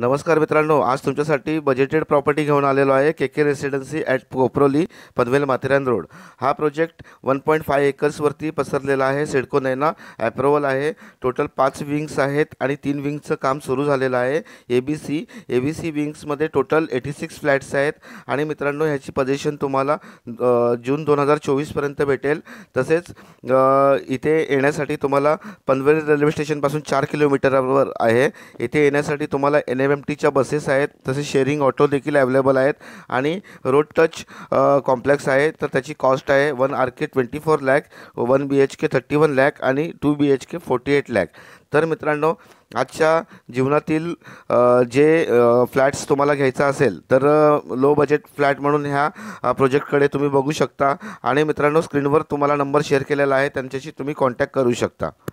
नमस्कार मित्रांनो आज तुमच्यासाठी बजेटेड प्रॉपर्टी घेऊन आलेलो आहे K K Residency at Koproli Panvel Matheran road हा प्रोजेक्ट वन पॉईंट फाय एकर्सवरती पसरलेला आहे सिडको नैना ॲप्रोवल आहे टोटल पाच विंग्स आहेत आणि तीन विंग्सचं काम सुरू झालेलं आहे A B C A B C विंग्समध्ये टोटल एटी सिक्स फ्लॅट्स आहेत आणि मित्रांनो ह्याची पजेशन तुम्हाला जून दोन हजार चोवीसपर्यंत भेटेल तसेच इथे येण्यासाठी तुम्हाला पनवेल रेल्वे स्टेशनपासून चार किलोमीटरवर आहे इथे येण्यासाठी तुम्हाला एन एम एम टीच्या बसेस आहेत तसेच शेअरिंग ऑटो देखील अवेलेबल आहेत आणि रोड टच कॉम्प्लेक्स आहे तर त्याची कॉस्ट आहे one R K twenty four lakh one B H K thirty one lakh आणि two B H K forty eight lakh तर मित्रांनो आजच्या जीवनातील जे फ्लॅट्स तुम्हाला घ्यायचा असेल तर लो बजेट फ्लॅट म्हणून ह्या प्रोजेक्टकडे तुम्ही बघू शकता आणि मित्रांनो स्क्रीनवर तुम्हाला नंबर शेअर केलेला आहे त्यांच्याशी तुम्ही कॉन्टॅक्ट करू शकता